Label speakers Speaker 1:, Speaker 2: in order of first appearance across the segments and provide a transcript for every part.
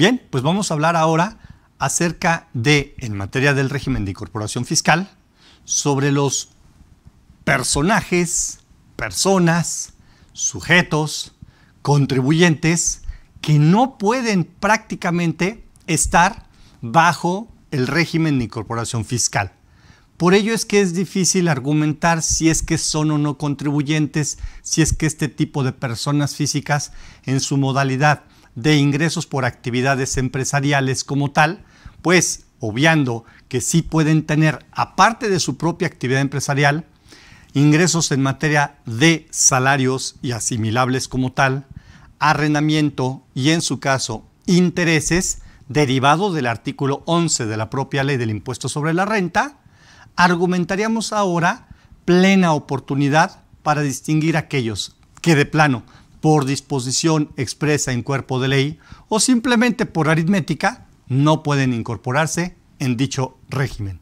Speaker 1: Bien, pues vamos a hablar ahora acerca de, en materia del régimen de incorporación fiscal, sobre los personajes, personas, sujetos, contribuyentes que no pueden prácticamente estar bajo el régimen de incorporación fiscal. Por ello es que es difícil argumentar si es que son o no contribuyentes, si es que este tipo de personas físicas en su modalidad de ingresos por actividades empresariales como tal, pues obviando que sí pueden tener, aparte de su propia actividad empresarial, ingresos en materia de salarios y asimilables como tal, arrendamiento y en su caso intereses derivados del artículo 11 de la propia ley del impuesto sobre la renta, argumentaríamos ahora plena oportunidad para distinguir aquellos que de plano por disposición expresa en cuerpo de ley o simplemente por aritmética, no pueden incorporarse en dicho régimen.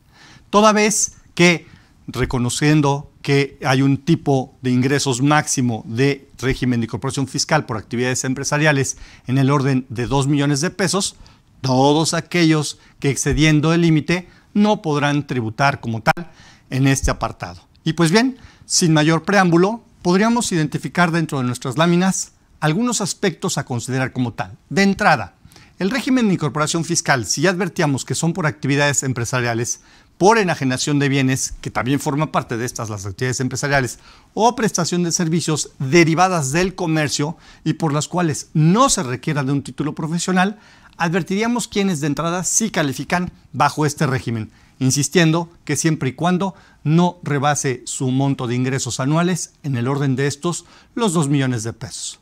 Speaker 1: Toda vez que, reconociendo que hay un tipo de ingresos máximo de régimen de incorporación fiscal por actividades empresariales en el orden de 2 millones de pesos, todos aquellos que excediendo el límite no podrán tributar como tal en este apartado. Y pues bien, sin mayor preámbulo, podríamos identificar dentro de nuestras láminas algunos aspectos a considerar como tal. De entrada, el régimen de incorporación fiscal, si ya advertíamos que son por actividades empresariales, por enajenación de bienes, que también forma parte de estas las actividades empresariales, o prestación de servicios derivadas del comercio y por las cuales no se requiera de un título profesional, advertiríamos quienes de entrada sí califican bajo este régimen, insistiendo que siempre y cuando no rebase su monto de ingresos anuales, en el orden de estos, los 2 millones de pesos.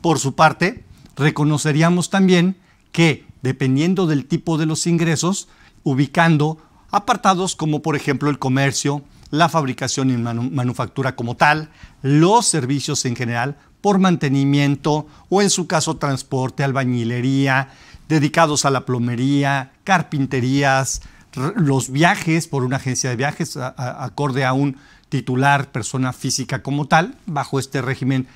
Speaker 1: Por su parte, reconoceríamos también que, dependiendo del tipo de los ingresos, ubicando apartados como por ejemplo el comercio, la fabricación y manufactura como tal, los servicios en general por mantenimiento o en su caso transporte, albañilería, dedicados a la plomería, carpinterías, los viajes por una agencia de viajes, acorde a un titular, persona física como tal, bajo este régimen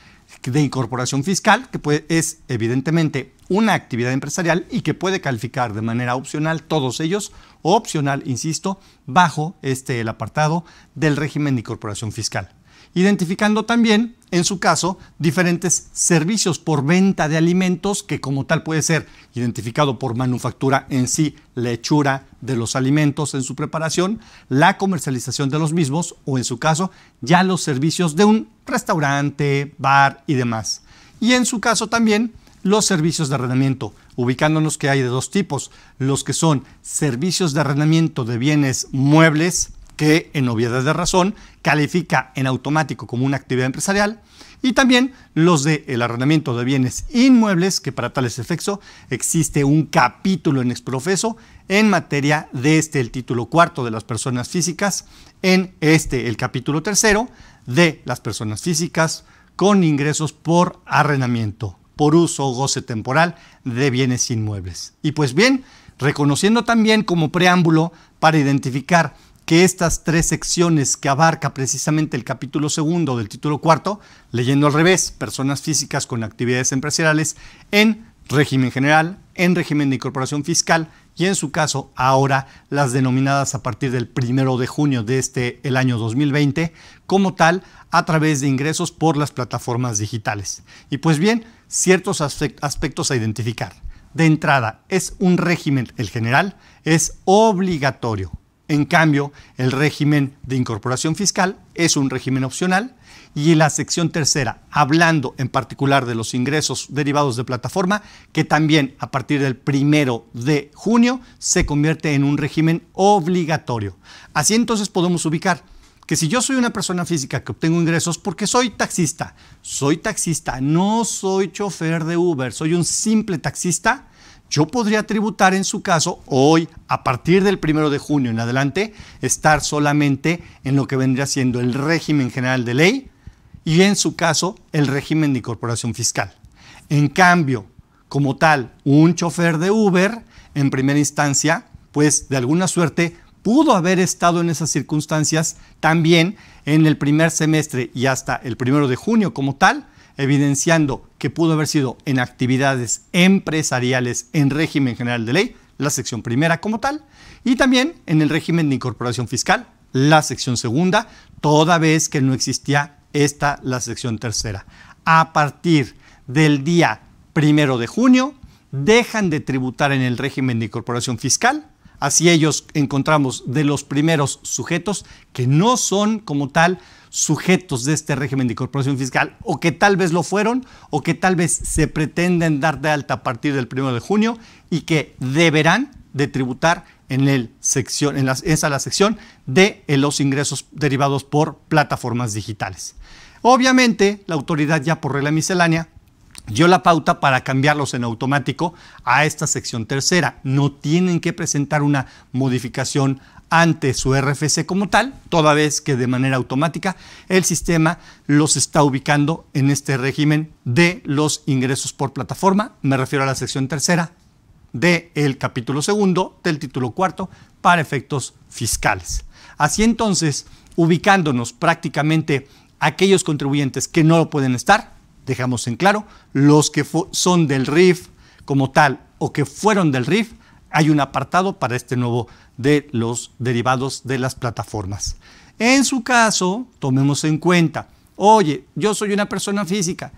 Speaker 1: de incorporación fiscal, que es evidentemente una actividad empresarial y que puede calificar de manera opcional todos ellos, opcional, insisto, bajo este el apartado del régimen de incorporación fiscal identificando también, en su caso, diferentes servicios por venta de alimentos que como tal puede ser identificado por manufactura en sí, la hechura de los alimentos en su preparación, la comercialización de los mismos o en su caso ya los servicios de un restaurante, bar y demás. Y en su caso también los servicios de arrendamiento, ubicándonos que hay de dos tipos, los que son servicios de arrendamiento de bienes muebles, que en novedad de razón califica en automático como una actividad empresarial, y también los de el arrendamiento de bienes inmuebles, que para tales efectos existe un capítulo en exprofeso en materia de este, el título cuarto de las personas físicas, en este, el capítulo tercero de las personas físicas con ingresos por arrendamiento, por uso o goce temporal de bienes inmuebles. Y pues bien, reconociendo también como preámbulo para identificar que estas tres secciones que abarca precisamente el capítulo segundo del título cuarto, leyendo al revés, personas físicas con actividades empresariales en régimen general, en régimen de incorporación fiscal y en su caso ahora las denominadas a partir del primero de junio de este el año 2020 como tal a través de ingresos por las plataformas digitales. Y pues bien, ciertos aspectos a identificar. De entrada, es un régimen, el general, es obligatorio en cambio, el régimen de incorporación fiscal es un régimen opcional y en la sección tercera, hablando en particular de los ingresos derivados de plataforma, que también a partir del primero de junio se convierte en un régimen obligatorio. Así entonces podemos ubicar que si yo soy una persona física que obtengo ingresos porque soy taxista, soy taxista, no soy chofer de Uber, soy un simple taxista, yo podría tributar en su caso hoy, a partir del primero de junio en adelante, estar solamente en lo que vendría siendo el régimen general de ley y en su caso el régimen de incorporación fiscal. En cambio, como tal, un chofer de Uber, en primera instancia, pues de alguna suerte pudo haber estado en esas circunstancias también en el primer semestre y hasta el primero de junio como tal, evidenciando que pudo haber sido en actividades empresariales en régimen general de ley, la sección primera como tal, y también en el régimen de incorporación fiscal, la sección segunda, toda vez que no existía esta, la sección tercera. A partir del día primero de junio, dejan de tributar en el régimen de incorporación fiscal Así ellos encontramos de los primeros sujetos que no son como tal sujetos de este régimen de incorporación fiscal o que tal vez lo fueron o que tal vez se pretenden dar de alta a partir del 1 de junio y que deberán de tributar en, el sección, en la, esa la sección de eh, los ingresos derivados por plataformas digitales. Obviamente, la autoridad ya por regla miscelánea yo la pauta para cambiarlos en automático a esta sección tercera. No tienen que presentar una modificación ante su RFC como tal, toda vez que de manera automática el sistema los está ubicando en este régimen de los ingresos por plataforma, me refiero a la sección tercera del capítulo segundo del título cuarto para efectos fiscales. Así entonces, ubicándonos prácticamente aquellos contribuyentes que no lo pueden estar, dejamos en claro, los que son del RIF como tal o que fueron del RIF, hay un apartado para este nuevo de los derivados de las plataformas. En su caso, tomemos en cuenta, oye, yo soy una persona física,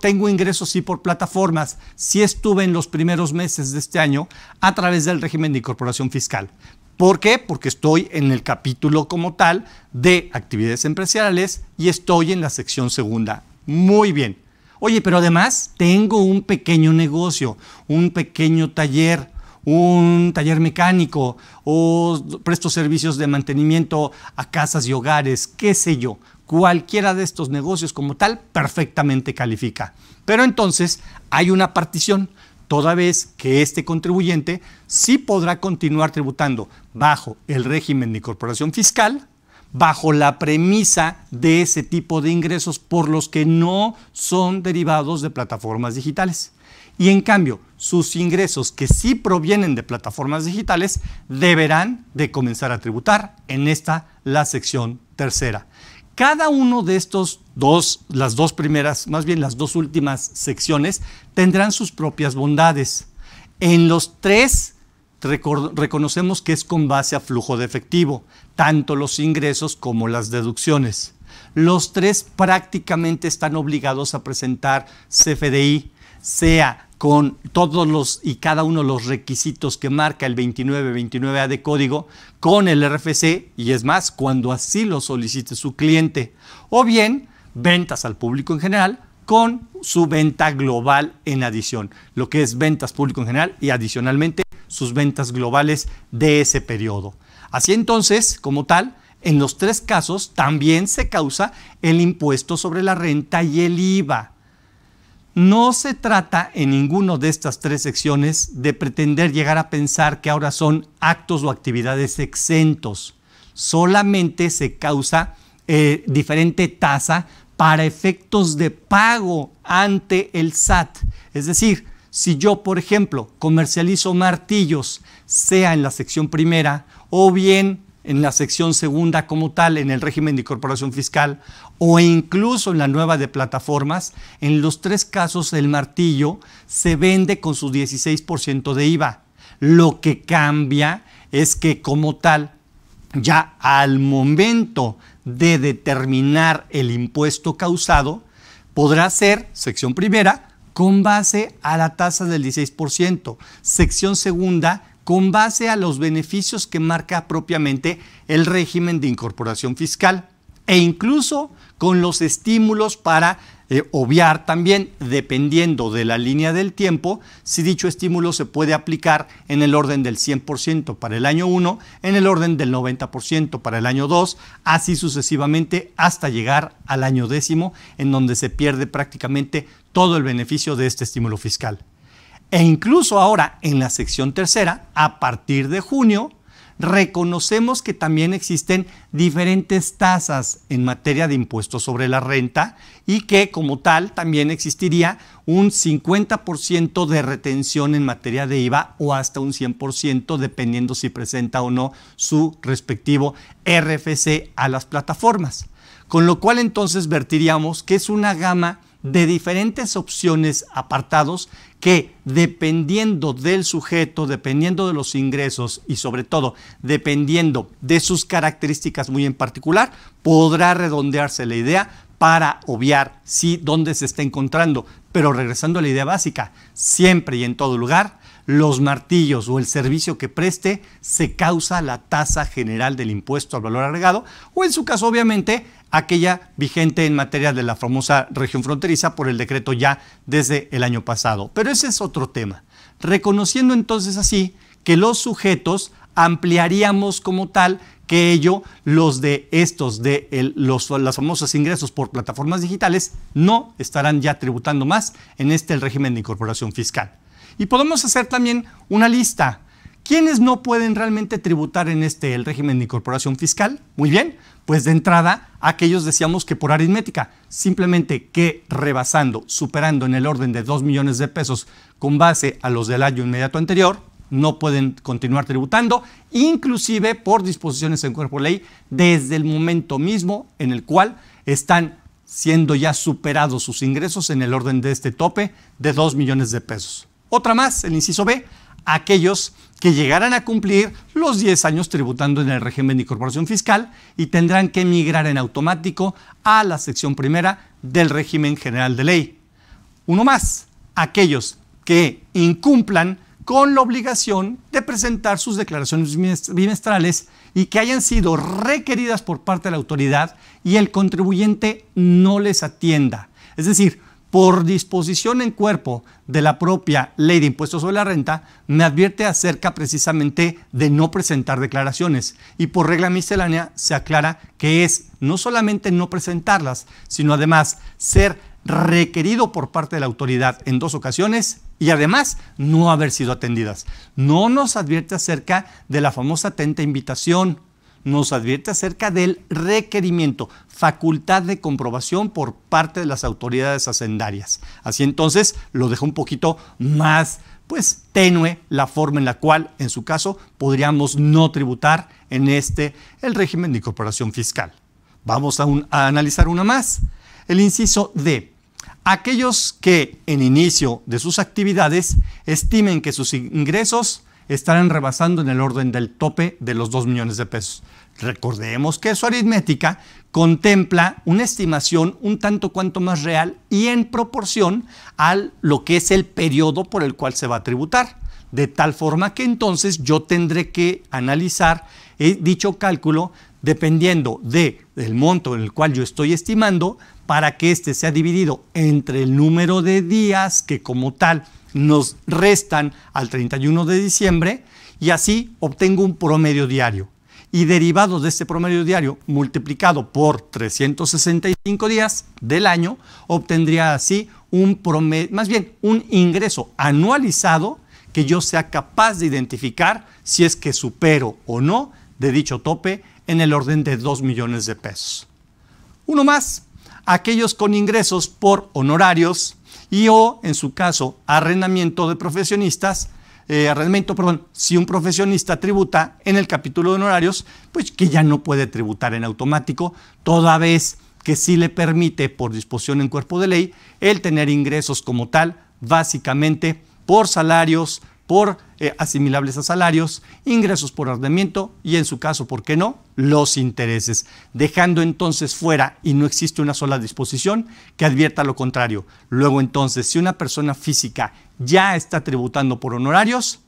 Speaker 1: tengo ingresos sí por plataformas, si estuve en los primeros meses de este año a través del régimen de incorporación fiscal. ¿Por qué? Porque estoy en el capítulo como tal de actividades empresariales y estoy en la sección segunda muy bien. Oye, pero además tengo un pequeño negocio, un pequeño taller, un taller mecánico o presto servicios de mantenimiento a casas y hogares, qué sé yo. Cualquiera de estos negocios como tal perfectamente califica. Pero entonces hay una partición, toda vez que este contribuyente sí podrá continuar tributando bajo el régimen de incorporación fiscal, bajo la premisa de ese tipo de ingresos por los que no son derivados de plataformas digitales. Y en cambio, sus ingresos que sí provienen de plataformas digitales deberán de comenzar a tributar en esta la sección tercera. Cada uno de estos dos, las dos primeras, más bien las dos últimas secciones, tendrán sus propias bondades. En los tres reconocemos que es con base a flujo de efectivo, tanto los ingresos como las deducciones. Los tres prácticamente están obligados a presentar CFDI, sea con todos los y cada uno de los requisitos que marca el 2929A de código con el RFC y es más cuando así lo solicite su cliente o bien ventas al público en general con su venta global en adición, lo que es ventas público en general y adicionalmente sus ventas globales de ese periodo. Así entonces, como tal, en los tres casos también se causa el impuesto sobre la renta y el IVA. No se trata en ninguno de estas tres secciones de pretender llegar a pensar que ahora son actos o actividades exentos. Solamente se causa eh, diferente tasa para efectos de pago ante el SAT. Es decir, si yo, por ejemplo, comercializo martillos, sea en la sección primera o bien en la sección segunda como tal, en el régimen de incorporación fiscal, o incluso en la nueva de plataformas, en los tres casos el martillo se vende con su 16% de IVA. Lo que cambia es que como tal, ya al momento de determinar el impuesto causado, podrá ser sección primera con base a la tasa del 16%. Sección segunda, con base a los beneficios que marca propiamente el régimen de incorporación fiscal e incluso con los estímulos para eh, obviar también, dependiendo de la línea del tiempo, si dicho estímulo se puede aplicar en el orden del 100% para el año 1, en el orden del 90% para el año 2, así sucesivamente hasta llegar al año décimo, en donde se pierde prácticamente todo el beneficio de este estímulo fiscal. E incluso ahora en la sección tercera, a partir de junio, reconocemos que también existen diferentes tasas en materia de impuestos sobre la renta y que como tal también existiría un 50% de retención en materia de IVA o hasta un 100% dependiendo si presenta o no su respectivo RFC a las plataformas. Con lo cual entonces vertiríamos que es una gama de diferentes opciones, apartados, que dependiendo del sujeto, dependiendo de los ingresos y sobre todo dependiendo de sus características muy en particular, podrá redondearse la idea para obviar si dónde se está encontrando. Pero regresando a la idea básica, siempre y en todo lugar, los martillos o el servicio que preste se causa la tasa general del impuesto al valor agregado o en su caso obviamente aquella vigente en materia de la famosa región fronteriza por el decreto ya desde el año pasado. Pero ese es otro tema. Reconociendo entonces así que los sujetos ampliaríamos como tal que ello los de estos de los, famosos ingresos por plataformas digitales no estarán ya tributando más en este el régimen de incorporación fiscal. Y podemos hacer también una lista ¿Quiénes no pueden realmente tributar en este el régimen de incorporación fiscal? Muy bien, pues de entrada, aquellos decíamos que por aritmética, simplemente que rebasando, superando en el orden de 2 millones de pesos con base a los del año inmediato anterior, no pueden continuar tributando, inclusive por disposiciones en cuerpo ley, desde el momento mismo en el cual están siendo ya superados sus ingresos en el orden de este tope de 2 millones de pesos. Otra más, el inciso B, aquellos que llegarán a cumplir los 10 años tributando en el régimen de incorporación fiscal y tendrán que migrar en automático a la sección primera del régimen general de ley. Uno más, aquellos que incumplan con la obligación de presentar sus declaraciones bimestrales y que hayan sido requeridas por parte de la autoridad y el contribuyente no les atienda. Es decir, por disposición en cuerpo de la propia ley de impuestos sobre la renta, me advierte acerca precisamente de no presentar declaraciones. Y por regla miscelánea se aclara que es no solamente no presentarlas, sino además ser requerido por parte de la autoridad en dos ocasiones y además no haber sido atendidas. No nos advierte acerca de la famosa atenta invitación nos advierte acerca del requerimiento, facultad de comprobación por parte de las autoridades hacendarias. Así entonces lo deja un poquito más pues tenue la forma en la cual, en su caso, podríamos no tributar en este el régimen de incorporación fiscal. Vamos a, a analizar una más. El inciso D. Aquellos que en inicio de sus actividades estimen que sus ingresos estarán rebasando en el orden del tope de los 2 millones de pesos. Recordemos que su aritmética contempla una estimación un tanto cuanto más real y en proporción a lo que es el periodo por el cual se va a tributar. De tal forma que entonces yo tendré que analizar dicho cálculo dependiendo de, del monto en el cual yo estoy estimando para que éste sea dividido entre el número de días que como tal nos restan al 31 de diciembre y así obtengo un promedio diario. Y derivado de este promedio diario multiplicado por 365 días del año, obtendría así un promedio, más bien un ingreso anualizado que yo sea capaz de identificar si es que supero o no de dicho tope en el orden de 2 millones de pesos. Uno más, aquellos con ingresos por honorarios, y o, en su caso, arrendamiento de profesionistas, eh, arrendamiento, perdón, si un profesionista tributa en el capítulo de honorarios, pues que ya no puede tributar en automático, toda vez que sí le permite, por disposición en cuerpo de ley, el tener ingresos como tal, básicamente por salarios, por eh, asimilables a salarios, ingresos por ordenamiento y en su caso, ¿por qué no?, los intereses, dejando entonces fuera y no existe una sola disposición que advierta lo contrario. Luego entonces, si una persona física ya está tributando por honorarios,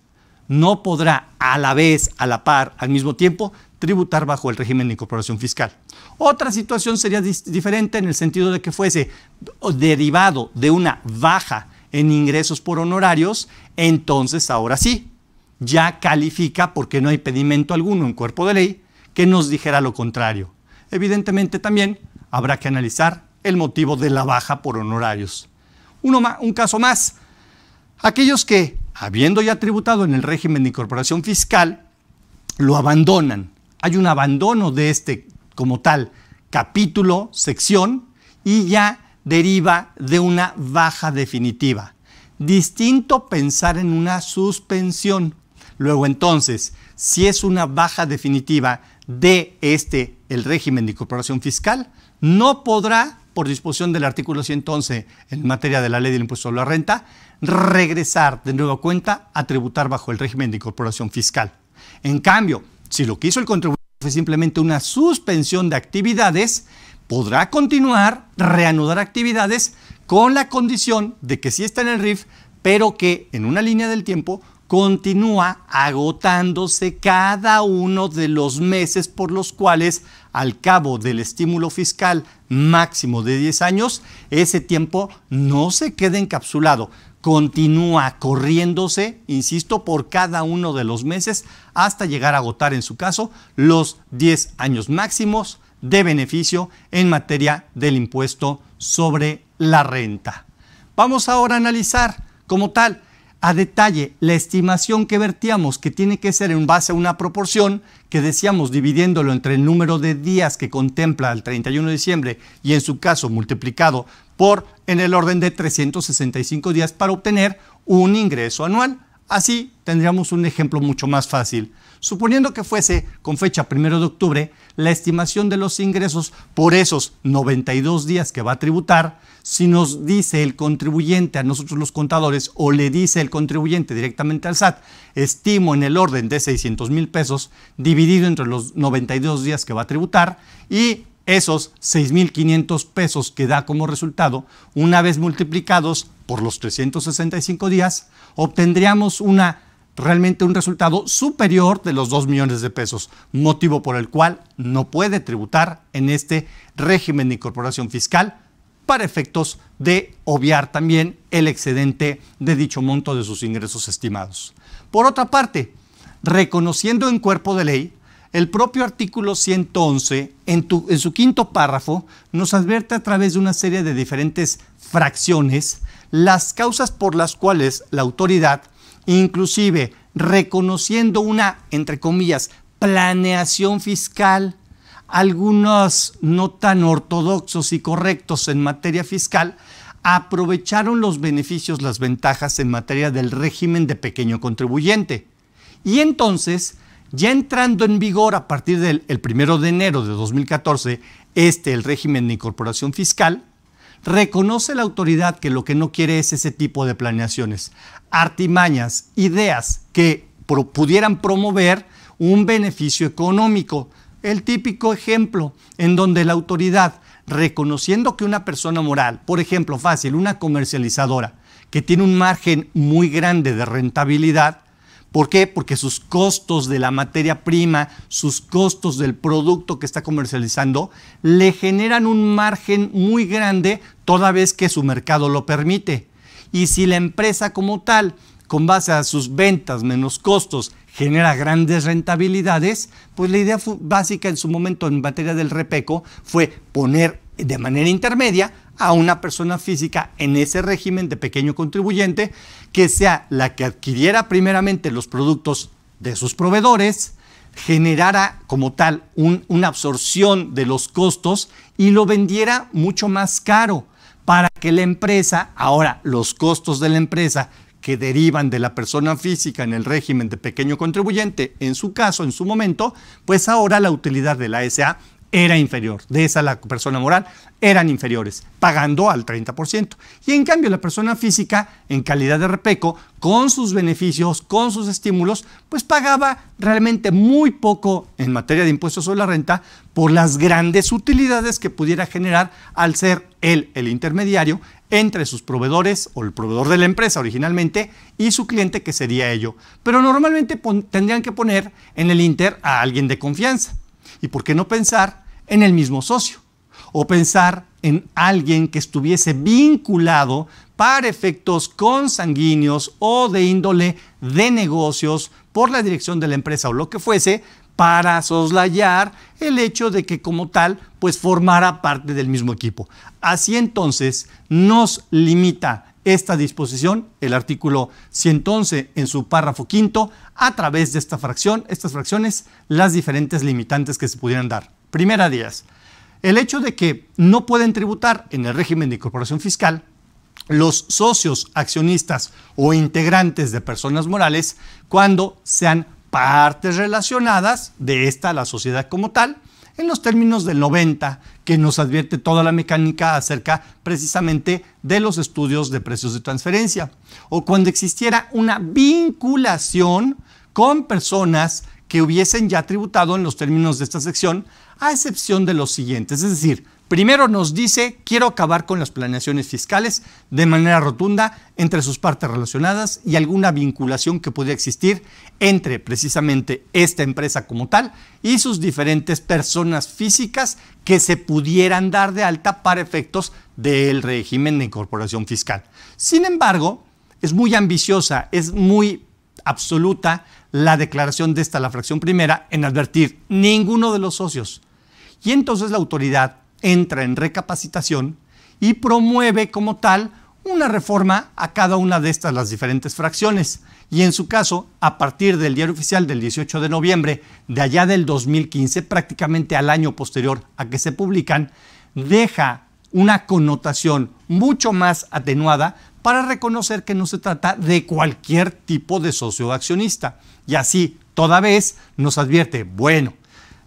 Speaker 1: no podrá a la vez, a la par, al mismo tiempo, tributar bajo el régimen de incorporación fiscal. Otra situación sería diferente en el sentido de que fuese derivado de una baja en ingresos por honorarios, entonces ahora sí, ya califica porque no hay pedimento alguno en cuerpo de ley que nos dijera lo contrario. Evidentemente también habrá que analizar el motivo de la baja por honorarios. un caso más, aquellos que, habiendo ya tributado en el régimen de incorporación fiscal, lo abandonan. Hay un abandono de este como tal capítulo, sección, y ya deriva de una baja definitiva. Distinto pensar en una suspensión. Luego entonces, si es una baja definitiva de este, el régimen de incorporación fiscal, no podrá, por disposición del artículo 111 en materia de la ley del impuesto a la renta, regresar de nueva cuenta a tributar bajo el régimen de incorporación fiscal. En cambio, si lo que hizo el contribuyente fue simplemente una suspensión de actividades, podrá continuar, reanudar actividades con la condición de que sí está en el RIF, pero que en una línea del tiempo continúa agotándose cada uno de los meses por los cuales al cabo del estímulo fiscal máximo de 10 años, ese tiempo no se queda encapsulado, continúa corriéndose, insisto, por cada uno de los meses hasta llegar a agotar en su caso los 10 años máximos de beneficio en materia del impuesto sobre la renta. Vamos ahora a analizar como tal a detalle la estimación que vertíamos, que tiene que ser en base a una proporción que decíamos dividiéndolo entre el número de días que contempla el 31 de diciembre y en su caso multiplicado por en el orden de 365 días para obtener un ingreso anual. Así tendríamos un ejemplo mucho más fácil. Suponiendo que fuese, con fecha 1 de octubre, la estimación de los ingresos por esos 92 días que va a tributar, si nos dice el contribuyente a nosotros los contadores o le dice el contribuyente directamente al SAT, estimo en el orden de 600 mil pesos dividido entre los 92 días que va a tributar y esos 6.500 pesos que da como resultado, una vez multiplicados por los 365 días, obtendríamos una realmente un resultado superior de los 2 millones de pesos, motivo por el cual no puede tributar en este régimen de incorporación fiscal para efectos de obviar también el excedente de dicho monto de sus ingresos estimados. Por otra parte, reconociendo en cuerpo de ley el propio artículo 111, en, en su quinto párrafo, nos advierte a través de una serie de diferentes fracciones las causas por las cuales la autoridad, inclusive reconociendo una, entre comillas, planeación fiscal, algunos no tan ortodoxos y correctos en materia fiscal, aprovecharon los beneficios, las ventajas en materia del régimen de pequeño contribuyente. Y entonces ya entrando en vigor a partir del 1 de enero de 2014, este, el régimen de incorporación fiscal, reconoce la autoridad que lo que no quiere es ese tipo de planeaciones, artimañas, ideas que pudieran promover un beneficio económico. El típico ejemplo en donde la autoridad, reconociendo que una persona moral, por ejemplo, fácil, una comercializadora, que tiene un margen muy grande de rentabilidad, ¿Por qué? Porque sus costos de la materia prima, sus costos del producto que está comercializando, le generan un margen muy grande toda vez que su mercado lo permite. Y si la empresa como tal, con base a sus ventas menos costos, genera grandes rentabilidades, pues la idea básica en su momento en materia del repeco fue poner de manera intermedia a una persona física en ese régimen de pequeño contribuyente que sea la que adquiriera primeramente los productos de sus proveedores, generara como tal una absorción de los costos y lo vendiera mucho más caro para que la empresa, ahora los costos de la empresa que derivan de la persona física en el régimen de pequeño contribuyente, en su caso, en su momento, pues ahora la utilidad de la SA era inferior. De esa la persona moral eran inferiores, pagando al 30%. Y en cambio la persona física, en calidad de repeco, con sus beneficios, con sus estímulos, pues pagaba realmente muy poco en materia de impuestos sobre la renta por las grandes utilidades que pudiera generar al ser él el intermediario entre sus proveedores o el proveedor de la empresa originalmente y su cliente que sería ello. Pero normalmente tendrían que poner en el Inter a alguien de confianza. ¿Y por qué no pensar en el mismo socio o pensar en alguien que estuviese vinculado para efectos consanguíneos o de índole de negocios por la dirección de la empresa o lo que fuese, para soslayar el hecho de que como tal, pues formara parte del mismo equipo. Así entonces nos limita esta disposición, el artículo 111 en su párrafo quinto, a través de esta fracción, estas fracciones, las diferentes limitantes que se pudieran dar. Primera Díaz, el hecho de que no pueden tributar en el régimen de incorporación fiscal los socios, accionistas o integrantes de personas morales cuando sean partes relacionadas de esta, la sociedad como tal, en los términos del 90, que nos advierte toda la mecánica acerca precisamente de los estudios de precios de transferencia, o cuando existiera una vinculación con personas que hubiesen ya tributado en los términos de esta sección, a excepción de los siguientes. Es decir, primero nos dice, quiero acabar con las planeaciones fiscales de manera rotunda entre sus partes relacionadas y alguna vinculación que pudiera existir entre precisamente esta empresa como tal y sus diferentes personas físicas que se pudieran dar de alta para efectos del régimen de incorporación fiscal. Sin embargo, es muy ambiciosa, es muy absoluta la declaración de esta, la fracción primera, en advertir ninguno de los socios. Y entonces la autoridad entra en recapacitación y promueve como tal una reforma a cada una de estas las diferentes fracciones. Y en su caso, a partir del diario oficial del 18 de noviembre de allá del 2015, prácticamente al año posterior a que se publican, deja una connotación mucho más atenuada para reconocer que no se trata de cualquier tipo de socio accionista. Y así, toda vez, nos advierte, bueno,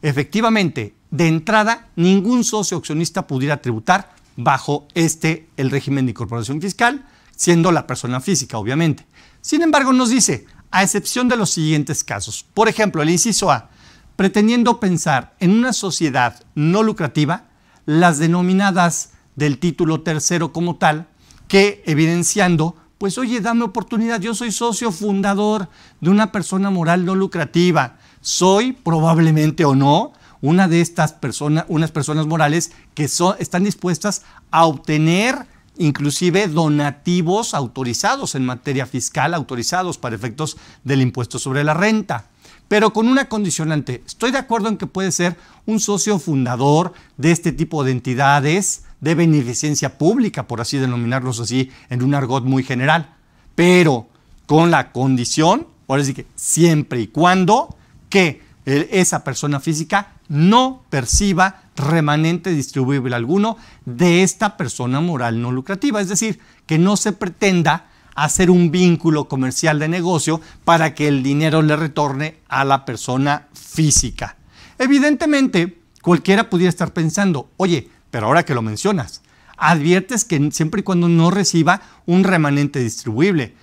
Speaker 1: efectivamente, de entrada, ningún socio accionista pudiera tributar bajo este, el régimen de incorporación fiscal, siendo la persona física, obviamente. Sin embargo, nos dice, a excepción de los siguientes casos. Por ejemplo, el inciso A, pretendiendo pensar en una sociedad no lucrativa, las denominadas del título tercero como tal, que evidenciando, pues oye, dame oportunidad, yo soy socio fundador de una persona moral no lucrativa, soy probablemente o no una de estas personas, unas personas morales que están dispuestas a obtener inclusive donativos autorizados en materia fiscal, autorizados para efectos del impuesto sobre la renta. Pero con una condicionante, estoy de acuerdo en que puede ser un socio fundador de este tipo de entidades, de beneficencia pública, por así denominarlos así, en un argot muy general, pero con la condición, por decir que siempre y cuando que esa persona física no perciba remanente distribuible alguno de esta persona moral no lucrativa. Es decir, que no se pretenda hacer un vínculo comercial de negocio para que el dinero le retorne a la persona física. Evidentemente, cualquiera pudiera estar pensando, oye, pero ahora que lo mencionas, adviertes que siempre y cuando no reciba un remanente distribuible.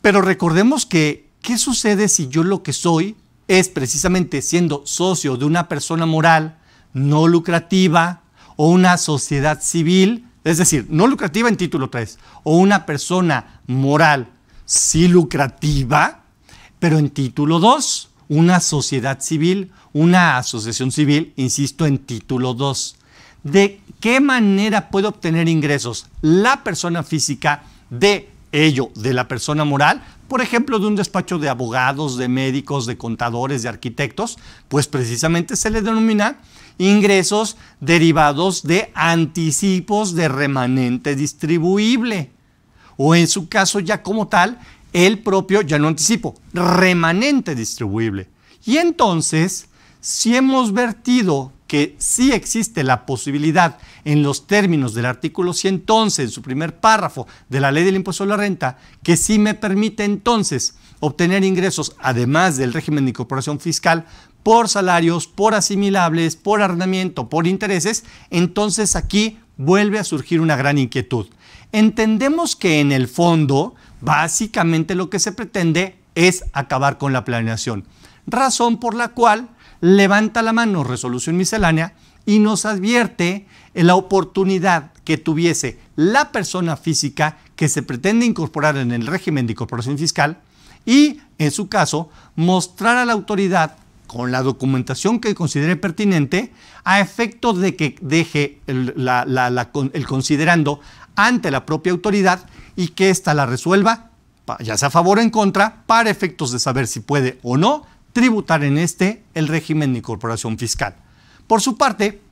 Speaker 1: Pero recordemos que, ¿qué sucede si yo lo que soy es precisamente siendo socio de una persona moral, no lucrativa, o una sociedad civil, es decir, no lucrativa en título 3, o una persona moral, sí lucrativa, pero en título 2, una sociedad civil, una asociación civil, insisto, en título 2 de qué manera puede obtener ingresos la persona física de ello, de la persona moral, por ejemplo, de un despacho de abogados, de médicos, de contadores, de arquitectos, pues precisamente se le denomina ingresos derivados de anticipos de remanente distribuible. O en su caso ya como tal, el propio, ya no anticipo, remanente distribuible. Y entonces, si hemos vertido que sí existe la posibilidad en los términos del artículo 111, en su primer párrafo de la ley del impuesto a la renta, que sí me permite entonces obtener ingresos, además del régimen de incorporación fiscal, por salarios, por asimilables, por arrendamiento, por intereses, entonces aquí vuelve a surgir una gran inquietud. Entendemos que en el fondo, básicamente lo que se pretende es acabar con la planeación, razón por la cual levanta la mano resolución miscelánea y nos advierte la oportunidad que tuviese la persona física que se pretende incorporar en el régimen de incorporación fiscal y, en su caso, mostrar a la autoridad con la documentación que considere pertinente a efecto de que deje el, el considerando ante la propia autoridad y que ésta la resuelva, ya sea a favor o en contra, para efectos de saber si puede o no tributar en este el régimen de incorporación fiscal. Por su parte,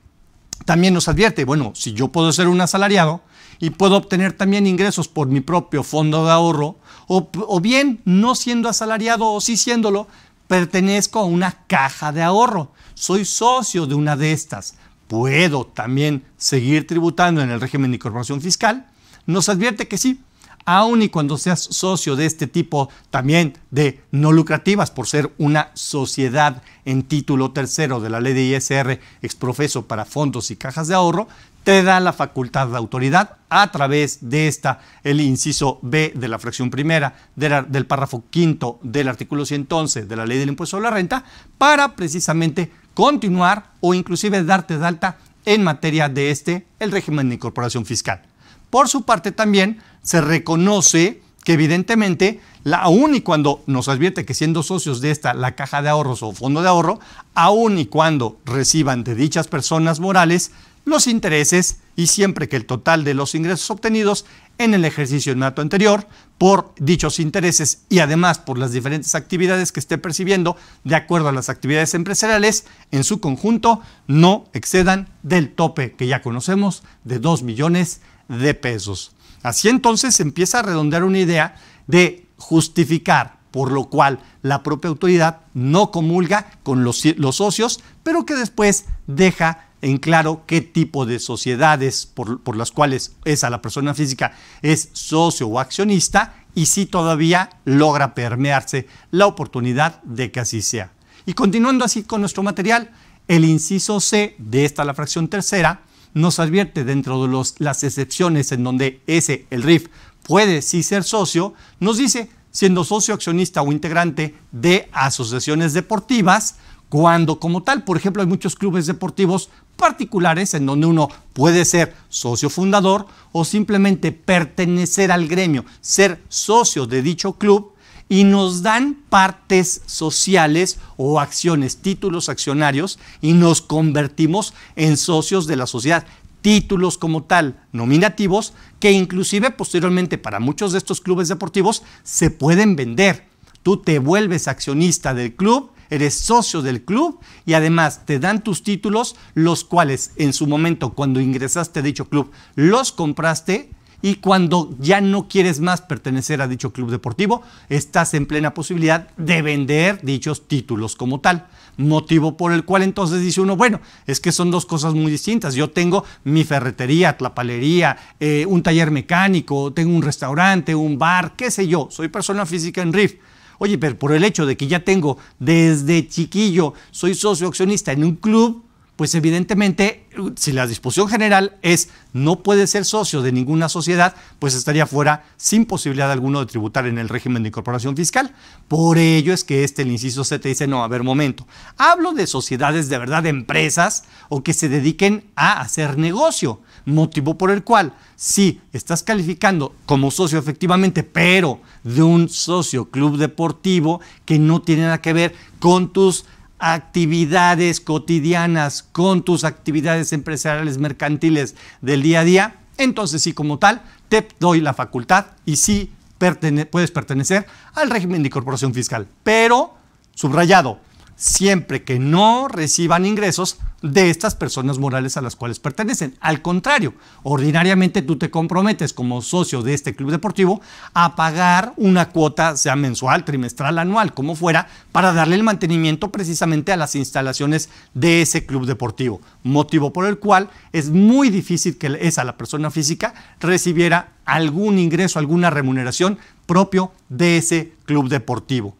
Speaker 1: también nos advierte, bueno, si yo puedo ser un asalariado y puedo obtener también ingresos por mi propio fondo de ahorro, o, bien no siendo asalariado o sí siéndolo, pertenezco a una caja de ahorro, soy socio de una de estas, puedo también seguir tributando en el régimen de incorporación fiscal, nos advierte que sí, aun y cuando seas socio de este tipo también de no lucrativas por ser una sociedad en título tercero de la ley de ISR exprofeso para fondos y cajas de ahorro, te da la facultad de autoridad a través de esta, el inciso B de la fracción primera del párrafo quinto del artículo 111 de la ley del impuesto a la renta para precisamente continuar o inclusive darte de alta en materia de este, el régimen de incorporación fiscal. Por su parte también, se reconoce que evidentemente, la, aun y cuando nos advierte que siendo socios de esta, la caja de ahorros o fondo de ahorro, aun y cuando reciban de dichas personas morales los intereses y siempre que el total de los ingresos obtenidos en el ejercicio inmediato anterior por dichos intereses y además por las diferentes actividades que esté percibiendo de acuerdo a las actividades empresariales en su conjunto no excedan del tope que ya conocemos de 2 millones de pesos. Así entonces se empieza a redondear una idea de justificar, por lo cual la propia autoridad no comulga con los, socios, pero que después deja en claro qué tipo de sociedades por, las cuales esa la persona física es socio o accionista y si todavía logra permearse la oportunidad de que así sea. Y continuando así con nuestro material, el inciso C de esta la fracción tercera nos advierte dentro de los, las excepciones en donde ese, el RIF, puede sí ser socio, nos dice, siendo socio accionista o integrante de asociaciones deportivas, cuando como tal, por ejemplo, hay muchos clubes deportivos particulares en donde uno puede ser socio fundador o simplemente pertenecer al gremio, ser socio de dicho club y nos dan partes sociales o acciones, títulos accionarios, y nos convertimos en socios de la sociedad títulos como tal, nominativos, que inclusive posteriormente para muchos de estos clubes deportivos se pueden vender. Tú te vuelves accionista del club, eres socio del club y además te dan tus títulos, los cuales en su momento cuando ingresaste a dicho club los compraste y cuando ya no quieres más pertenecer a dicho club deportivo, estás en plena posibilidad de vender dichos títulos como tal. Motivo por el cual entonces dice uno, bueno, es que son dos cosas muy distintas. Yo tengo mi ferretería, tlapalería, eh, un taller mecánico, tengo un restaurante, un bar, qué sé yo, soy persona física en RIF. Oye, pero por el hecho de que ya tengo desde chiquillo, soy socio accionista en un club, pues evidentemente, si la disposición general es no puede ser socio de ninguna sociedad, pues estaría fuera sin posibilidad alguno de tributar en el régimen de incorporación fiscal. Por ello es que este, el inciso C, te dice, no, a ver, momento, hablo de sociedades de verdad, de empresas o que se dediquen a hacer negocio, motivo por el cual, si estás calificando como socio efectivamente, pero de un socio club deportivo que no tiene nada que ver con tus actividades cotidianas, con tus actividades empresariales mercantiles del día a día, entonces sí como tal te doy la facultad y sí puedes pertenecer al régimen de incorporación fiscal. Pero, subrayado, siempre que no reciban ingresos de estas personas morales a las cuales pertenecen. Al contrario, ordinariamente tú te comprometes como socio de este club deportivo a pagar una cuota, sea mensual, trimestral, anual, como fuera, para darle el mantenimiento precisamente a las instalaciones de ese club deportivo. Motivo por el cual es muy difícil que esa, la persona física, recibiera algún ingreso, alguna remuneración propio de ese club deportivo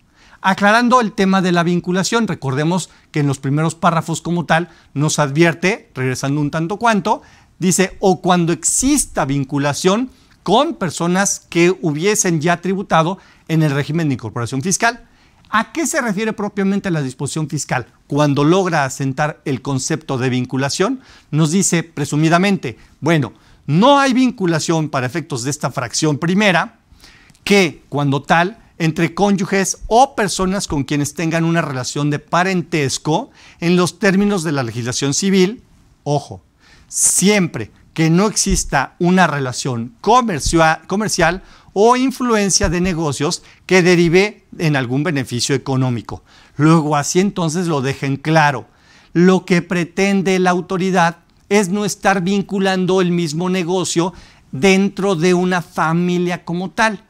Speaker 1: aclarando el tema de la vinculación. Recordemos que en los primeros párrafos como tal nos advierte, regresando un tanto cuanto, dice, o cuando exista vinculación con personas que hubiesen ya tributado en el régimen de incorporación fiscal. ¿A qué se refiere propiamente la disposición fiscal? Cuando logra asentar el concepto de vinculación, nos dice presumidamente, bueno, no hay vinculación para efectos de esta fracción primera, que cuando tal entre cónyuges o personas con quienes tengan una relación de parentesco en los términos de la legislación civil. Ojo, siempre que no exista una relación comercial o influencia de negocios que derive en algún beneficio económico. Luego así entonces lo dejen claro. Lo que pretende la autoridad es no estar vinculando el mismo negocio dentro de una familia como tal.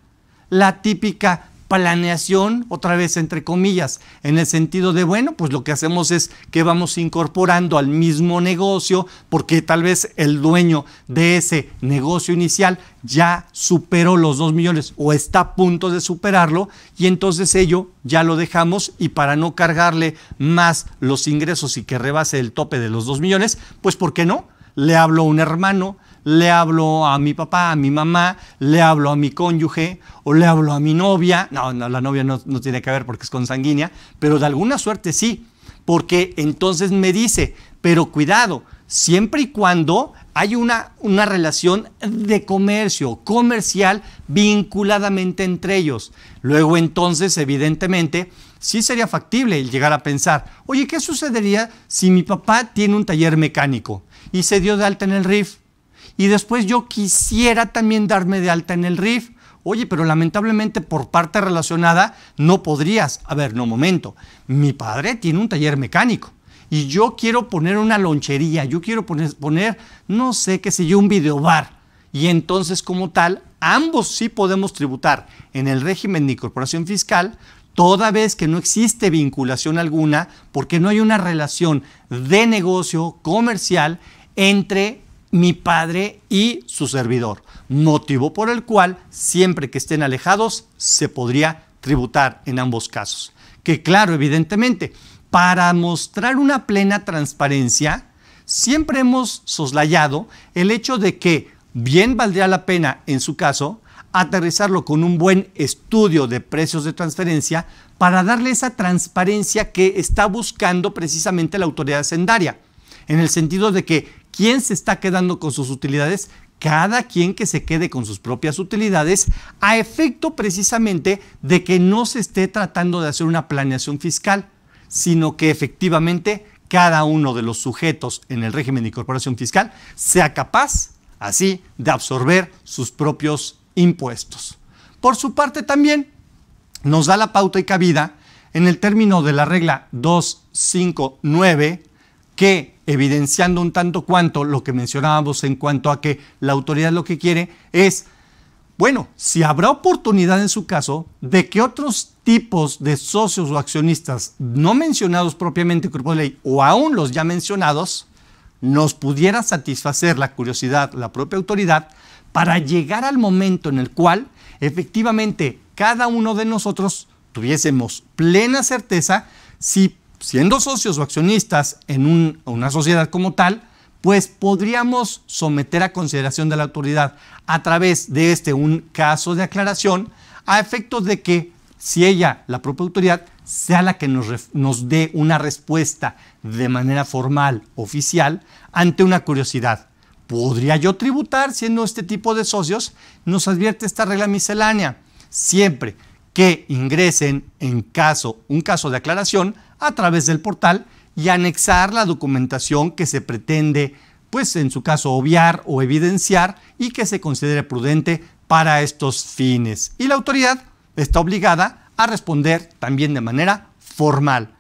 Speaker 1: La típica planeación, otra vez entre comillas, en el sentido de, bueno, pues lo que hacemos es que vamos incorporando al mismo negocio, porque tal vez el dueño de ese negocio inicial ya superó los 2 millones o está a punto de superarlo, y entonces ello ya lo dejamos y para no cargarle más los ingresos y que rebase el tope de los 2 millones, pues ¿por qué no? Le hablo a un hermano, le hablo a mi papá, a mi mamá, le hablo a mi cónyuge o le hablo a mi novia. No, la novia no, tiene que ver porque es consanguínea, pero de alguna suerte sí, porque entonces me dice, pero cuidado, siempre y cuando hay una, una relación de comercio, comercial, vinculadamente entre ellos. Luego entonces, evidentemente, sí sería factible llegar a pensar, oye, ¿qué sucedería si mi papá tiene un taller mecánico y se dio de alta en el RIF? y después yo quisiera también darme de alta en el RIF. Oye, pero lamentablemente por parte relacionada no podrías. A ver, no, momento. Mi padre tiene un taller mecánico y yo quiero poner una lonchería, yo quiero poner, poner no sé qué sé yo, un videobar. Y entonces como tal, ambos sí podemos tributar en el régimen de incorporación fiscal, toda vez que no existe vinculación alguna, porque no hay una relación de negocio comercial entre mi Padre y su servidor, motivo por el cual siempre que estén alejados se podría tributar en ambos casos. Que claro, evidentemente, para mostrar una plena transparencia, siempre hemos soslayado el hecho de que bien valdría la pena, en su caso, aterrizarlo con un buen estudio de precios de transferencia para darle esa transparencia que está buscando precisamente la autoridad sendaria, en el sentido de que ¿Quién se está quedando con sus utilidades? Cada quien que se quede con sus propias utilidades a efecto precisamente de que no se esté tratando de hacer una planeación fiscal, sino que efectivamente cada uno de los sujetos en el régimen de incorporación fiscal sea capaz así de absorber sus propios impuestos. Por su parte también nos da la pauta y cabida en el término de la regla 259 que evidenciando un tanto cuanto lo que mencionábamos en cuanto a que la autoridad lo que quiere es, bueno, si habrá oportunidad en su caso de que otros tipos de socios o accionistas no mencionados propiamente en de ley o aún los ya mencionados, nos pudiera satisfacer la curiosidad, la propia autoridad, para llegar al momento en el cual efectivamente cada uno de nosotros tuviésemos plena certeza si siendo socios o accionistas en una sociedad como tal, pues podríamos someter a consideración de la autoridad a través de este un caso de aclaración a efectos de que si ella, la propia autoridad, sea la que nos, nos dé una respuesta de manera formal, oficial, ante una curiosidad. ¿Podría yo tributar siendo este tipo de socios? Nos advierte esta regla miscelánea. Siempre que ingresen en caso, un caso de aclaración, a través del portal y anexar la documentación que se pretende, pues en su caso obviar o evidenciar y que se considere prudente para estos fines. Y la autoridad está obligada a responder también de manera formal.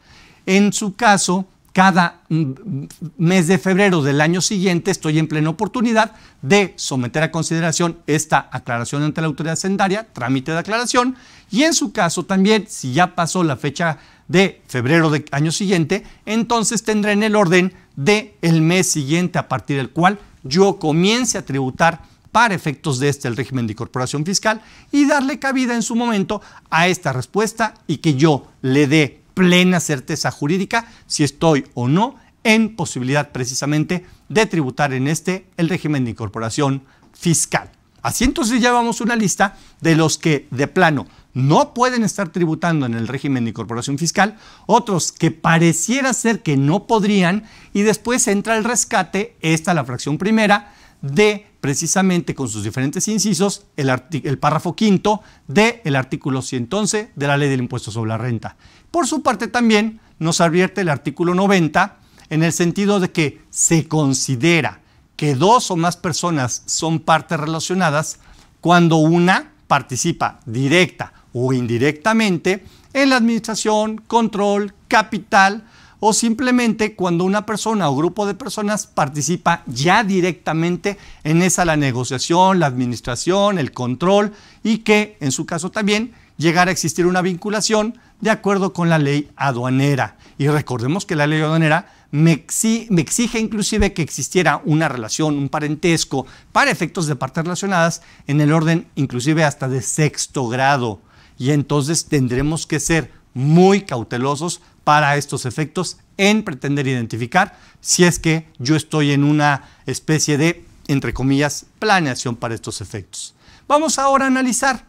Speaker 1: En su caso, cada mes de febrero del año siguiente estoy en plena oportunidad de someter a consideración esta aclaración ante la autoridad sendaria, trámite de aclaración, y en su caso también, si ya pasó la fecha de febrero del año siguiente, entonces tendré en el orden del el mes siguiente a partir del cual yo comience a tributar para efectos de este el régimen de incorporación fiscal y darle cabida en su momento a esta respuesta y que yo le dé plena certeza jurídica si estoy o no en posibilidad precisamente de tributar en este el régimen de incorporación fiscal. Así entonces ya vamos una lista de los que de plano no pueden estar tributando en el régimen de incorporación fiscal, otros que pareciera ser que no podrían, y después entra el rescate, esta la fracción primera, de precisamente con sus diferentes incisos el, párrafo quinto del artículo 111 de la ley del impuesto sobre la renta. Por su parte también nos advierte el artículo 90 en el sentido de que se considera que dos o más personas son partes relacionadas cuando una participa directa o indirectamente en la administración, control, capital o simplemente cuando una persona o grupo de personas participa ya directamente en esa la negociación, la administración, el control y que en su caso también llegara a existir una vinculación de acuerdo con la ley aduanera. Y recordemos que la ley aduanera me exige, inclusive que existiera una relación, un parentesco para efectos de partes relacionadas en el orden inclusive hasta de sexto grado y entonces tendremos que ser muy cautelosos para estos efectos en pretender identificar si es que yo estoy en una especie de, entre comillas, planeación para estos efectos. Vamos ahora a analizar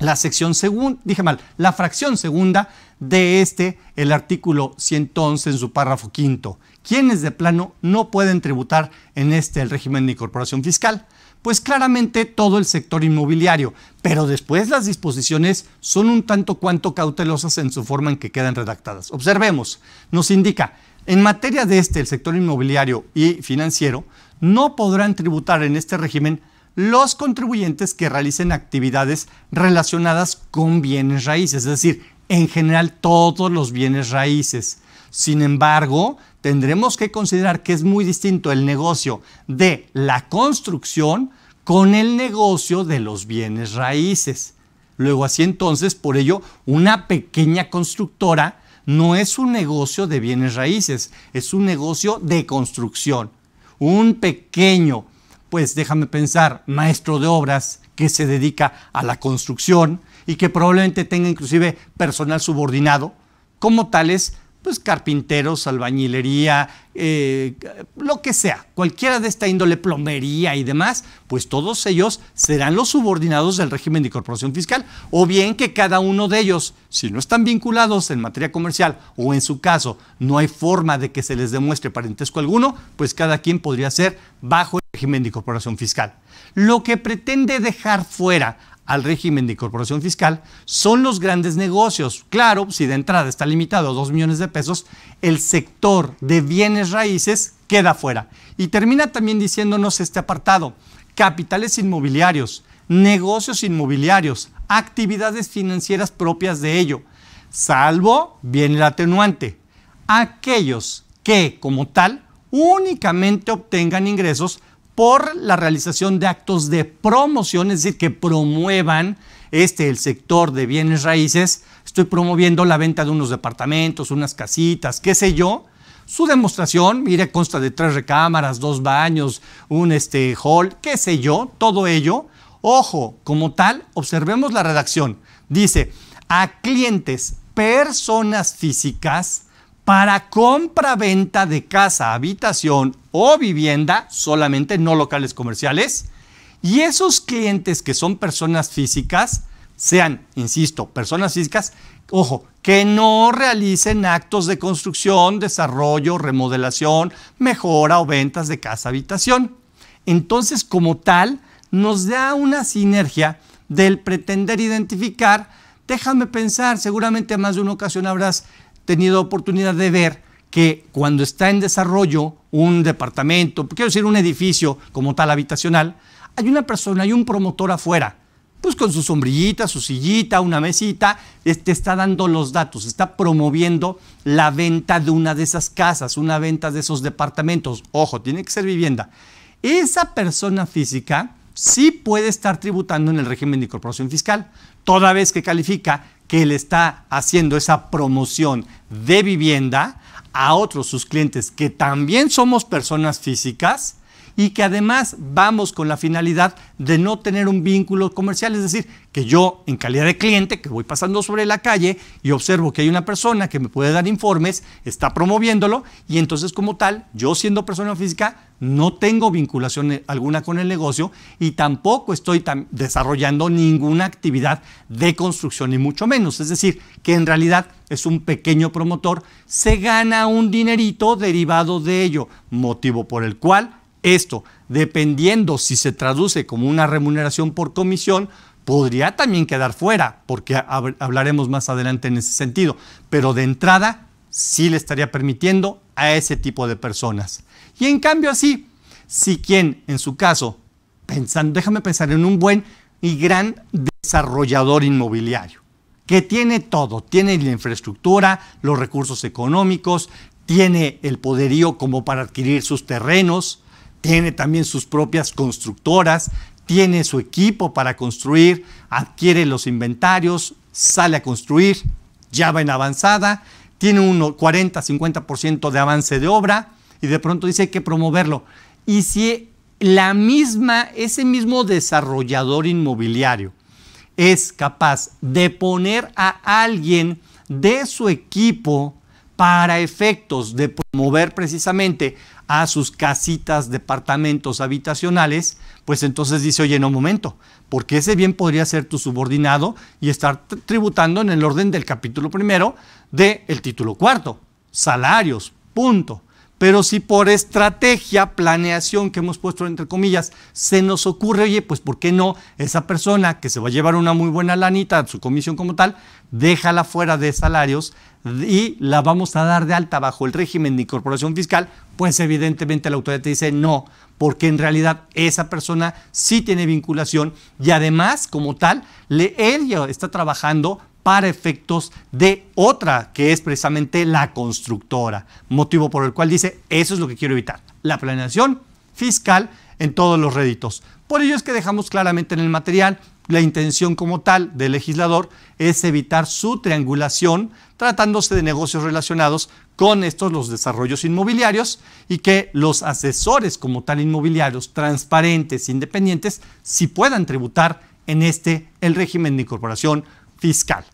Speaker 1: la sección segunda, dije mal, la fracción segunda de este, el artículo 111 en su párrafo quinto. ¿Quiénes de plano no pueden tributar en este el régimen de incorporación fiscal? Pues claramente todo el sector inmobiliario, pero después las disposiciones son un tanto cuanto cautelosas en su forma en que quedan redactadas. Observemos, nos indica, en materia de este, el sector inmobiliario y financiero, no podrán tributar en este régimen los contribuyentes que realicen actividades relacionadas con bienes raíces, es decir, en general todos los bienes raíces. Sin embargo, tendremos que considerar que es muy distinto el negocio de la construcción con el negocio de los bienes raíces. Luego así entonces, por ello, una pequeña constructora no es un negocio de bienes raíces, es un negocio de construcción. Un pequeño, pues déjame pensar, maestro de obras que se dedica a la construcción y que probablemente tenga inclusive personal subordinado, como tales pues carpinteros, albañilería, eh, lo que sea, cualquiera de esta índole, plomería y demás, pues todos ellos serán los subordinados del régimen de incorporación fiscal, o bien que cada uno de ellos, si no están vinculados en materia comercial o en su caso no hay forma de que se les demuestre parentesco alguno, pues cada quien podría ser bajo el régimen de incorporación fiscal. Lo que pretende dejar fuera al régimen de incorporación fiscal son los grandes negocios. Claro, si de entrada está limitado a 2 millones de pesos, el sector de bienes raíces queda fuera. Y termina también diciéndonos este apartado, capitales inmobiliarios, negocios inmobiliarios, actividades financieras propias de ello, salvo, bien el atenuante, aquellos que como tal únicamente obtengan ingresos por la realización de actos de promoción, es decir, que promuevan este, el sector de bienes raíces. Estoy promoviendo la venta de unos departamentos, unas casitas, qué sé yo. Su demostración, mire, consta de tres recámaras, dos baños, un este, hall, qué sé yo, todo ello. Ojo, como tal, observemos la redacción. Dice, a clientes, personas físicas, para compra-venta de casa, habitación o vivienda, solamente no locales comerciales, y esos clientes que son personas físicas, sean, insisto, personas físicas, ojo, que no realicen actos de construcción, desarrollo, remodelación, mejora o ventas de casa-habitación. Entonces, como tal, nos da una sinergia del pretender identificar, déjame pensar, seguramente más de una ocasión habrás tenido oportunidad de ver que cuando está en desarrollo un departamento, quiero decir un edificio como tal habitacional, hay una persona, hay un promotor afuera, pues con su sombrillita, su sillita, una mesita, este está dando los datos, está promoviendo la venta de una de esas casas, una venta de esos departamentos. Ojo, tiene que ser vivienda. Esa persona física sí puede estar tributando en el régimen de incorporación fiscal, toda vez que califica que él está haciendo esa promoción de vivienda a otros sus clientes que también somos personas físicas y que además vamos con la finalidad de no tener un vínculo comercial, es decir, que yo en calidad de cliente, que voy pasando sobre la calle y observo que hay una persona que me puede dar informes, está promoviéndolo y entonces como tal, yo siendo persona física, no tengo vinculación eh, alguna con el negocio y tampoco estoy desarrollando ninguna actividad de construcción, ni mucho menos. Es decir, que en realidad es un pequeño promotor, se gana un dinerito derivado de ello, motivo por el cual esto, dependiendo si se traduce como una remuneración por comisión, podría también quedar fuera, porque hablaremos más adelante en ese sentido, pero de entrada sí le estaría permitiendo a ese tipo de personas. Y en cambio así, si quien en su caso, pensando, déjame pensar en un buen y gran desarrollador inmobiliario, que tiene todo, tiene la infraestructura, los recursos económicos, tiene el poderío como para adquirir sus terrenos, tiene también sus propias constructoras, tiene su equipo para construir, adquiere los inventarios, sale a construir, ya va en avanzada, tiene un 40-50% de avance de obra y de pronto dice hay que promoverlo. Y si la misma, ese mismo desarrollador inmobiliario es capaz de poner a alguien de su equipo para efectos de promover precisamente a sus casitas, departamentos habitacionales, pues entonces dice, oye, no, momento, porque ese bien podría ser tu subordinado y estar tributando en el orden del capítulo primero del título cuarto, salarios, punto. Pero si por estrategia, planeación que hemos puesto entre comillas, se nos ocurre, oye, pues ¿por qué no esa persona que se va a llevar una muy buena lanita, su comisión como tal, déjala fuera de salarios, y la vamos a dar de alta bajo el régimen de incorporación fiscal, pues evidentemente la autoridad te dice no, porque en realidad esa persona sí tiene vinculación y además como tal, le, ya está trabajando para efectos de otra, que es precisamente la constructora, motivo por el cual dice, eso es lo que quiero evitar, la planeación fiscal en todos los réditos. Por ello es que dejamos claramente en el material la intención como tal del legislador es evitar su triangulación tratándose de negocios relacionados con estos los desarrollos inmobiliarios y que los asesores como tal inmobiliarios transparentes, independientes, sí puedan tributar en este el régimen de incorporación fiscal.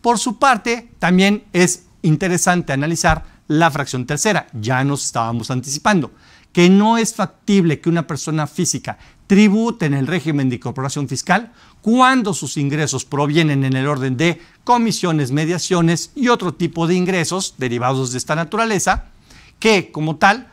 Speaker 1: Por su parte, también es interesante analizar la fracción tercera, ya nos estábamos anticipando, que no es factible que una persona física en el régimen de incorporación fiscal cuando sus ingresos provienen en el orden de comisiones, mediaciones y otro tipo de ingresos derivados de esta naturaleza, que como tal,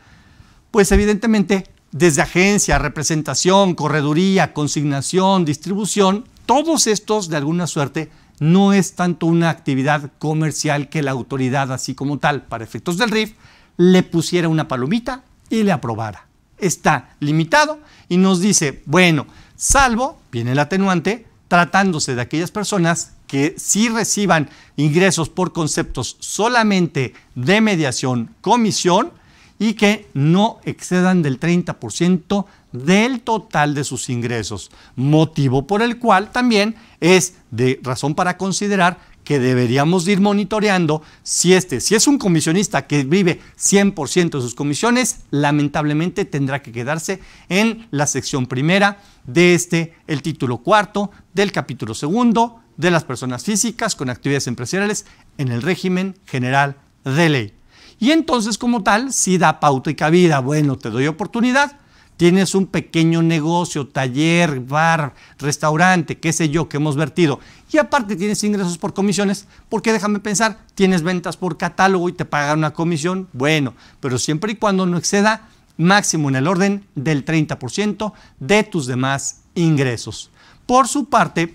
Speaker 1: pues evidentemente desde agencia, representación, correduría, consignación, distribución, todos estos de alguna suerte no es tanto una actividad comercial que la autoridad, así como tal, para efectos del RIF, le pusiera una palomita y le aprobara está limitado y nos dice, bueno, salvo, viene el atenuante, tratándose de aquellas personas que sí reciban ingresos por conceptos solamente de mediación, comisión y que no excedan del 30% del total de sus ingresos, motivo por el cual también es de razón para considerar que deberíamos ir monitoreando si este, si es un comisionista que vive 100% de sus comisiones, lamentablemente tendrá que quedarse en la sección primera de este, el título cuarto del capítulo segundo de las personas físicas con actividades empresariales en el régimen general de ley. Y entonces como tal, si da pauta y cabida, bueno, te doy oportunidad, tienes un pequeño negocio, taller, bar, restaurante, qué sé yo, que hemos vertido, y aparte tienes ingresos por comisiones, porque déjame pensar, tienes ventas por catálogo y te pagan una comisión, bueno, pero siempre y cuando no exceda máximo en el orden del 30% de tus demás ingresos. Por su parte,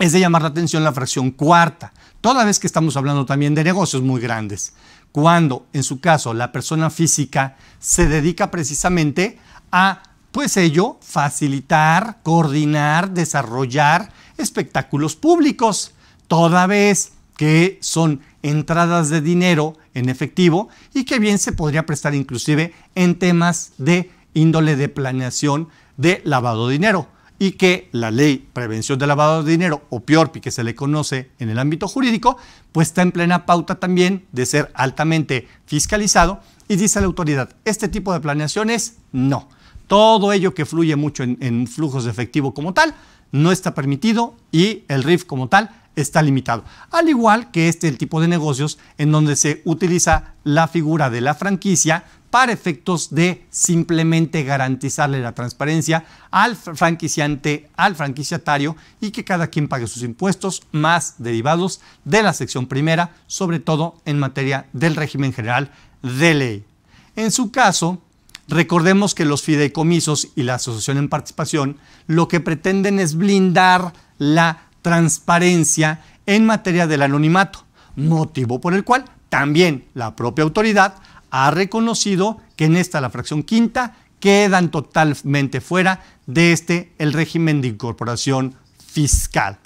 Speaker 1: es de llamar la atención la fracción cuarta, toda vez que estamos hablando también de negocios muy grandes, cuando en su caso la persona física se dedica precisamente a, pues ello, facilitar, coordinar, desarrollar espectáculos públicos, toda vez que son entradas de dinero en efectivo y que bien se podría prestar inclusive en temas de índole de planeación de lavado de dinero y que la ley prevención de lavado de dinero o PIORPI que se le conoce en el ámbito jurídico, pues está en plena pauta también de ser altamente fiscalizado y dice la autoridad, este tipo de planeaciones no. Todo ello que fluye mucho en, flujos de efectivo como tal no está permitido y el RIF como tal está limitado. Al igual que este el tipo de negocios en donde se utiliza la figura de la franquicia para efectos de simplemente garantizarle la transparencia al franquiciante, al franquiciatario y que cada quien pague sus impuestos más derivados de la sección primera, sobre todo en materia del régimen general de ley. En su caso, Recordemos que los fideicomisos y la asociación en participación lo que pretenden es blindar la transparencia en materia del anonimato, motivo por el cual también la propia autoridad ha reconocido que en esta, la fracción quinta, quedan totalmente fuera de este el régimen de incorporación fiscal.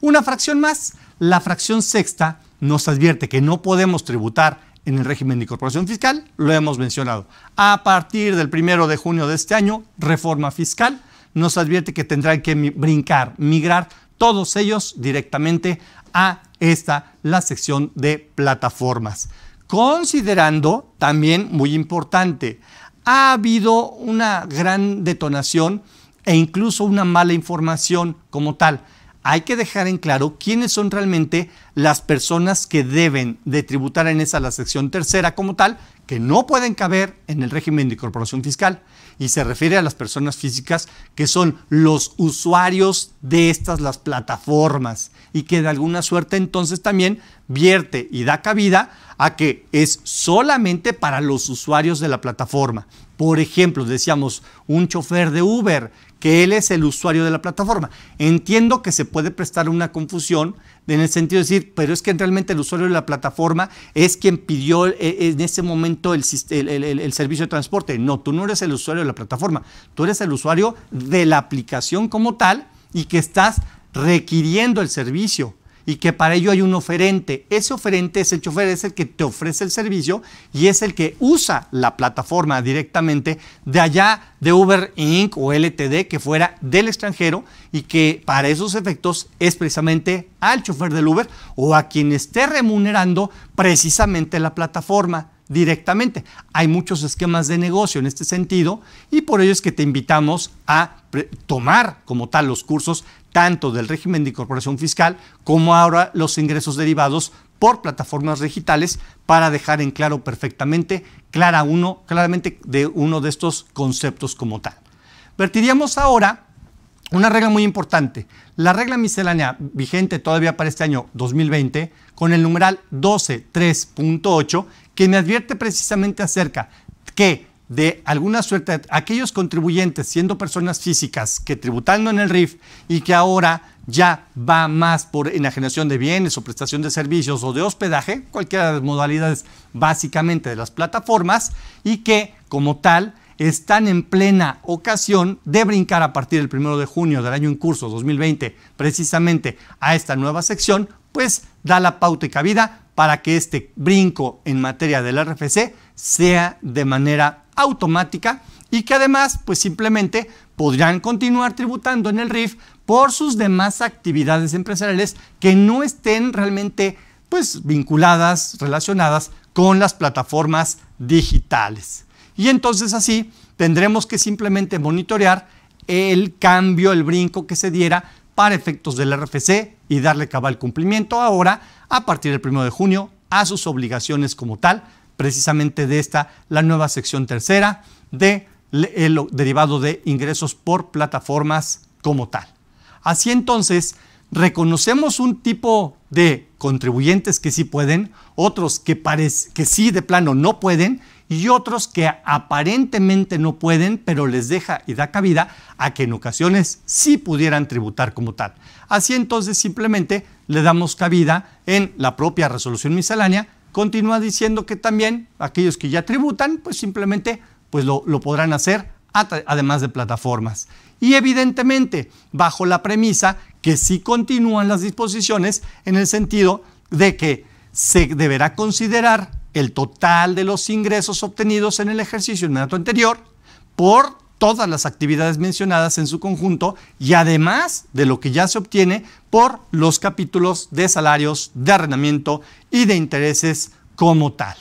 Speaker 1: Una fracción más, la fracción sexta, nos advierte que no podemos tributar en el régimen de incorporación fiscal, lo hemos mencionado. A partir del primero de junio de este año, reforma fiscal nos advierte que tendrán que brincar, migrar todos ellos directamente a esta, la sección de plataformas. Considerando también, muy importante, ha habido una gran detonación e incluso una mala información como tal hay que dejar en claro quiénes son realmente las personas que deben de tributar en esa la sección tercera como tal, que no pueden caber en el régimen de incorporación fiscal. Y se refiere a las personas físicas que son los usuarios de estas las plataformas y que de alguna suerte entonces también vierte y da cabida a que es solamente para los usuarios de la plataforma. Por ejemplo, decíamos un chofer de Uber, que él es el usuario de la plataforma. Entiendo que se puede prestar una confusión en el sentido de decir, pero es que realmente el usuario de la plataforma es quien pidió eh, en ese momento el, servicio de transporte. No, tú no eres el usuario de la plataforma, tú eres el usuario de la aplicación como tal y que estás requiriendo el servicio y que para ello hay un oferente. Ese oferente es el chofer, es el que te ofrece el servicio y es el que usa la plataforma directamente de allá de Uber Inc. o LTD que fuera del extranjero y que para esos efectos es precisamente al chofer del Uber o a quien esté remunerando precisamente la plataforma directamente. Hay muchos esquemas de negocio en este sentido y por ello es que te invitamos a tomar como tal los cursos tanto del régimen de incorporación fiscal como ahora los ingresos derivados por plataformas digitales para dejar en claro perfectamente, clara uno, claramente de uno de estos conceptos como tal. Vertiríamos ahora una regla muy importante, la regla miscelánea vigente todavía para este año 2020 con el numeral 123.8 que me advierte precisamente acerca que de alguna suerte aquellos contribuyentes, siendo personas físicas, que tributando en el RIF y que ahora ya va más por enajenación de bienes o prestación de servicios o de hospedaje, cualquiera de las modalidades básicamente de las plataformas, y que como tal están en plena ocasión de brincar a partir del 1 de junio del año en curso 2020 precisamente a esta nueva sección, pues da la pauta y cabida para que este brinco en materia del RFC sea de manera automática y que además pues simplemente podrían continuar tributando en el RIF por sus demás actividades empresariales que no estén realmente pues vinculadas, relacionadas con las plataformas digitales. Y entonces así tendremos que simplemente monitorear el cambio, el brinco que se diera para efectos del RFC y darle cabal cumplimiento ahora a partir del 1 de junio a sus obligaciones como tal precisamente de esta, la nueva sección tercera de el derivado de ingresos por plataformas como tal. Así entonces, reconocemos un tipo de contribuyentes que sí pueden, otros que, que sí de plano no pueden y otros que aparentemente no pueden, pero les deja y da cabida a que en ocasiones sí pudieran tributar como tal. Así entonces simplemente le damos cabida en la propia resolución miscelánea Continúa diciendo que también aquellos que ya tributan, pues simplemente pues lo, podrán hacer además de plataformas. Y evidentemente, bajo la premisa que sí continúan las disposiciones en el sentido de que se deberá considerar el total de los ingresos obtenidos en el ejercicio inmediato anterior por todas las actividades mencionadas en su conjunto y además de lo que ya se obtiene por los capítulos de salarios, de arrendamiento y de intereses como tal.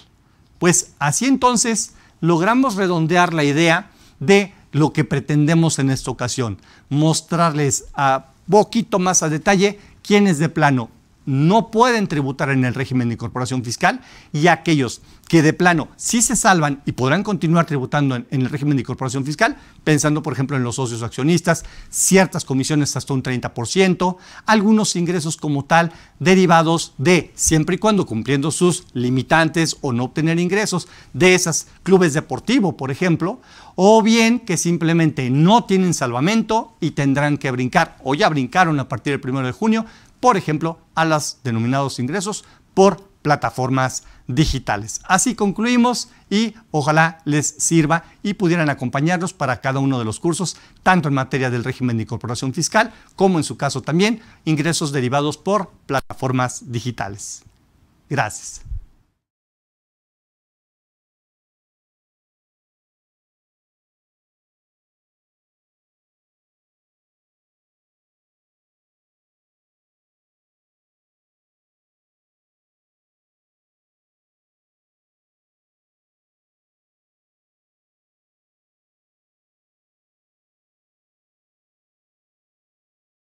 Speaker 1: Pues así entonces logramos redondear la idea de lo que pretendemos en esta ocasión, mostrarles a poquito más a detalle quiénes de plano no pueden tributar en el régimen de incorporación fiscal y aquellos que de plano sí se salvan y podrán continuar tributando en, el régimen de incorporación fiscal, pensando por ejemplo en los socios accionistas, ciertas comisiones hasta un 30%, algunos ingresos como tal derivados de, siempre y cuando cumpliendo sus limitantes o no obtener ingresos, de esos clubes deportivos, por ejemplo, o bien que simplemente no tienen salvamento y tendrán que brincar, o ya brincaron a partir del 1 de junio, por ejemplo, a los denominados ingresos por plataformas digitales. Así concluimos y ojalá les sirva y pudieran acompañarnos para cada uno de los cursos, tanto en materia del régimen de incorporación fiscal como en su caso también ingresos derivados por plataformas digitales. Gracias.